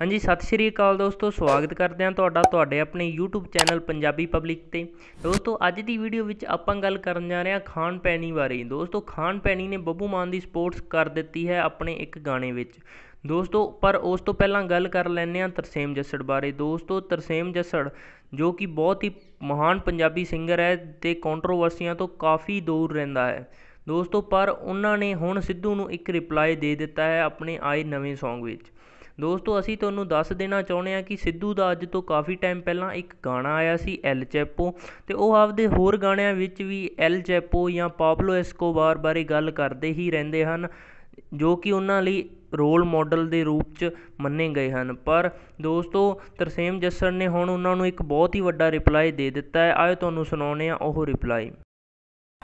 ਹਾਂਜੀ ਸਤਿ ਸ਼੍ਰੀ ਅਕਾਲ ਦੋਸਤੋ ਸਵਾਗਤ ਕਰਦੇ ਹਾਂ ਤੁਹਾਡਾ ਤੁਹਾਡੇ ਆਪਣੇ YouTube ਚੈਨਲ ਪੰਜਾਬੀ ਪਬਲਿਕ ਤੇ ਦੋਸਤੋ ਅੱਜ ਦੀ ਵੀਡੀਓ ਵਿੱਚ ਆਪਾਂ ਗੱਲ ਕਰਨ ਜਾ ਰਹੇ ਹਾਂ ਖਾਨ ਪੈਣੀ ਬਾਰੇ ਦੋਸਤੋ ਖਾਨ ਪੈਣੀ ਨੇ ਬੱਬੂ ਮਾਨ ਦੀ ਸਪੋਰਟਸ ਕਰ ਦਿੱਤੀ ਹੈ ਆਪਣੇ ਇੱਕ ਗਾਣੇ ਵਿੱਚ ਦੋਸਤੋ ਪਰ ਉਸ ਤੋਂ ਪਹਿਲਾਂ ਗੱਲ ਕਰ ਲੈਂਦੇ ਹਾਂ ਤਰਸੇਮ ਜੱਸੜ ਬਾਰੇ ਦੋਸਤੋ ਤਰਸੇਮ ਜੱਸੜ ਜੋ ਕਿ ਬਹੁਤ ਹੀ ਮਹਾਨ ਪੰਜਾਬੀ ਸਿੰਗਰ ਹੈ ਤੇ ਕੰਟਰੋਵਰਸੀਆਂ ਤੋਂ ਕਾਫੀ ਦੂਰ ਰਹਿੰਦਾ ਹੈ ਦੋਸਤੋ ਪਰ ਉਹਨਾਂ ਨੇ ਹੁਣ ਸਿੱਧੂ ਨੂੰ ਇੱਕ ਰਿਪਲਾਈ ਦੇ ਦਿੱਤਾ ਹੈ ਆਪਣੇ ਆਏ ਨਵੇਂ Song ਵਿੱਚ ਦੋਸਤੋ ਅਸੀਂ ਤੁਹਾਨੂੰ ਦੱਸ ਦੇਣਾ ਚਾਹੁੰਦੇ ਹਾਂ ਕਿ ਸਿੱਧੂ ਦਾ ਅੱਜ ਤੋਂ ਕਾਫੀ ਟਾਈਮ ਪਹਿਲਾਂ ਇੱਕ ਗਾਣਾ ਆਇਆ ਸੀ ਐਲ ਚੈਪੋ ਤੇ ਉਹ ਆਪਦੇ ਹੋਰ ਗਾਣਿਆਂ ਵਿੱਚ ਵੀ ਐਲ ਚੈਪੋ ਜਾਂ ਪਾਬਲੋ ਐਸਕੋਬਾਰ ਬਾਰੇ ਗੱਲ ਕਰਦੇ ਹੀ ਰਹਿੰਦੇ ਹਨ ਜੋ ਕਿ ਉਹਨਾਂ ਲਈ ਰੋਲ ਮਾਡਲ ਦੇ ਰੂਪ 'ਚ ਮੰਨੇ ਗਏ ਹਨ ਪਰ ਦੋਸਤੋ ਤਰਸੇਮ ਜੱਸੜ ਨੇ ਹੁਣ ਉਹਨਾਂ ਨੂੰ ਇੱਕ ਬਹੁਤ ਹੀ ਵੱਡਾ ਰਿਪਲਾਈ ਦੇ ਦਿੱਤਾ ਹੈ ਆਇਓ ਤੁਹਾਨੂੰ ਸੁਣਾਉਣੇ ਆ ਉਹ ਰਿਪਲਾਈ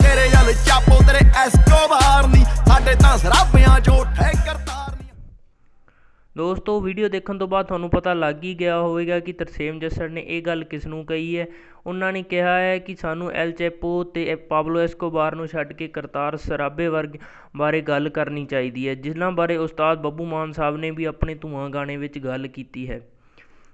ਤੇਰੇ ਯਾਰ ਚਾਪੋ ਤੇਰੇ ਐਸਕੋਬਾਰ ਨਹੀਂ ਸਾਡੇ ਤਾਂ ਸਰਾਬਿਆਂ ਚੋਂ ਠੇਕ ਦੋਸਤੋ ਵੀਡੀਓ ਦੇਖਣ ਤੋਂ ਬਾਅਦ ਤੁਹਾਨੂੰ ਪਤਾ ਲੱਗ ਹੀ ਗਿਆ ਹੋਵੇਗਾ ਕਿ ਤਰਸੇਮ ਜੱਸੜ ਨੇ ਇਹ ਗੱਲ ਕਿਸ ਨੂੰ ਕਹੀ ਹੈ ਉਹਨਾਂ ਨੇ ਕਿਹਾ ਹੈ ਕਿ ਸਾਨੂੰ ਐਲ ਚੈਪੋ ਤੇ ਪਾਬਲੋ ਐਸਕੋਬਾਰ ਨੂੰ ਛੱਡ ਕੇ ਕਰਤਾਰ ਸਰਾਬੇ ਵਰਗ ਬਾਰੇ ਗੱਲ ਕਰਨੀ ਚਾਹੀਦੀ ਹੈ ਜਿਨ੍ਹਾਂ ਬਾਰੇ ਉਸਤਾਦ ਬੱਬੂ ਮਾਨ ਸਾਹਿਬ ਨੇ ਵੀ ਆਪਣੇ ਧੂਆਂ ਗਾਣੇ ਵਿੱਚ ਗੱਲ ਕੀਤੀ ਹੈ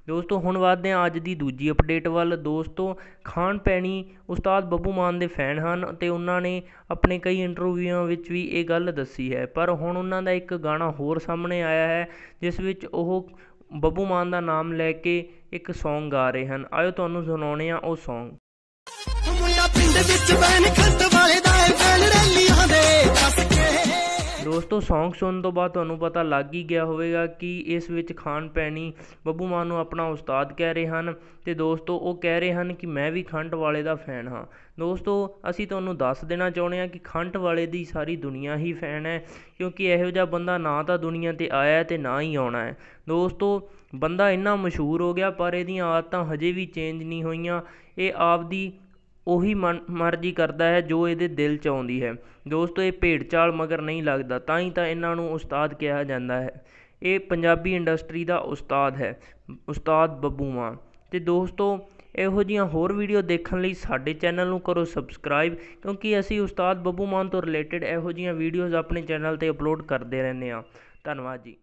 ਦੋਸਤੋ ਹੁਣ ਵਧਦੇ ਹਾਂ ਅੱਜ ਦੀ ਦੂਜੀ ਅਪਡੇਟ ਵੱਲ ਦੋਸਤੋ ਖਾਣ ਪੈਣੀ ਉਸਤਾਦ ਬੱਬੂ ਮਾਨ ਦੇ ਫੈਨ ਹਨ ਤੇ ਉਹਨਾਂ ਨੇ ਆਪਣੇ ਕਈ ਇੰਟਰਵਿਊਆਂ ਵਿੱਚ ਵੀ ਇਹ ਗੱਲ ਦੱਸੀ ਹੈ ਪਰ ਹੁਣ ਉਹਨਾਂ ਦਾ ਇੱਕ ਗਾਣਾ ਹੋਰ ਸਾਹਮਣੇ ਆਇਆ ਹੈ ਜਿਸ ਵਿੱਚ ਉਹ ਬੱਬੂ ਮਾਨ ਦਾ ਨਾਮ ਲੈ ਕੇ ਇੱਕ Song ਗਾ ਰਹੇ ਹਨ ਆਇਓ ਤੁਹਾਨੂੰ ਸੁਣਾਉਣੇ ਆ ਉਹ Song ਮੁੰਡਾ ਪਿੰਡ ਵਿੱਚ ਬੈਨ ਖੱਤ ਵਾਲੇ ਦਾ ਦੋਸਤੋ ਸੌਂਗ ਸੁਣਨ ਤੋਂ ਬਾਅਦ ਤੁਹਾਨੂੰ ਪਤਾ ਲੱਗ ਹੀ ਗਿਆ ਹੋਵੇਗਾ ਕਿ ਇਸ ਵਿੱਚ ਖਾਣ ਪੈਣੀ ਬੱਬੂ ਮਾਨ ਨੂੰ ਆਪਣਾ ਉਸਤਾਦ ਕਹਿ ਰਹੇ ਹਨ ਤੇ ਦੋਸਤੋ ਉਹ ਕਹਿ ਰਹੇ ਹਨ ਕਿ ਮੈਂ ਵੀ ਖੰਡ ਵਾਲੇ ਦਾ ਫੈਨ ਹਾਂ ਦੋਸਤੋ ਅਸੀਂ ਤੁਹਾਨੂੰ ਦੱਸ ਦੇਣਾ ਚਾਹੁੰਦੇ ਹਾਂ ਕਿ ਖੰਡ ਵਾਲੇ ਦੀ ਸਾਰੀ ਦੁਨੀਆ ਹੀ ਫੈਨ ਹੈ ਕਿਉਂਕਿ ਇਹੋ ਜਿਹਾ ਬੰਦਾ ਨਾ ਤਾਂ ਦੁਨੀਆ 'ਤੇ ਆਇਆ ਤੇ ਨਾ ਹੀ ਆਉਣਾ ਹੈ ਦੋਸਤੋ ਬੰਦਾ ਇੰਨਾ ਮਸ਼ਹੂਰ ਹੋ ਗਿਆ ਪਰ ਇਹਦੀਆਂ ਆਦਤਾਂ ਹਜੇ ਵੀ ਚੇਂਜ ਨਹੀਂ ਹੋਈਆਂ ਇਹ ਆਪਦੀ ਉਹੀ ਮਨ ਮਰਜ਼ੀ ਕਰਦਾ ਹੈ ਜੋ ਇਹਦੇ ਦਿਲ 'ਚ ਆਉਂਦੀ ਹੈ ਦੋਸਤੋ ਇਹ ਭੇਡ ਚਾਲ ਮਗਰ ਨਹੀਂ ਲੱਗਦਾ ਤਾਂ ਹੀ ਤਾਂ ਇਹਨਾਂ ਨੂੰ ਉਸਤਾਦ ਕਿਹਾ ਜਾਂਦਾ ਹੈ ਇਹ ਪੰਜਾਬੀ ਇੰਡਸਟਰੀ ਦਾ ਉਸਤਾਦ ਹੈ ਉਸਤਾਦ ਬੱਬੂ ਮਾਨ ਦੋਸਤੋ ਇਹੋ ਜੀਆਂ ਹੋਰ ਵੀਡੀਓ ਦੇਖਣ ਲਈ ਸਾਡੇ ਚੈਨਲ ਨੂੰ ਕਰੋ ਸਬਸਕ੍ਰਾਈਬ ਕਿਉਂਕਿ ਅਸੀਂ ਉਸਤਾਦ ਬੱਬੂ ਮਾਨ ਤੋਂ ਰਿਲੇਟਡ ਇਹੋ ਜੀਆਂ ਵੀਡੀਓਜ਼ ਆਪਣੇ ਚੈਨਲ 'ਤੇ ਅਪਲੋਡ ਕਰਦੇ ਰਹਿੰਦੇ ਆ ਧੰਨਵਾਦ ਜੀ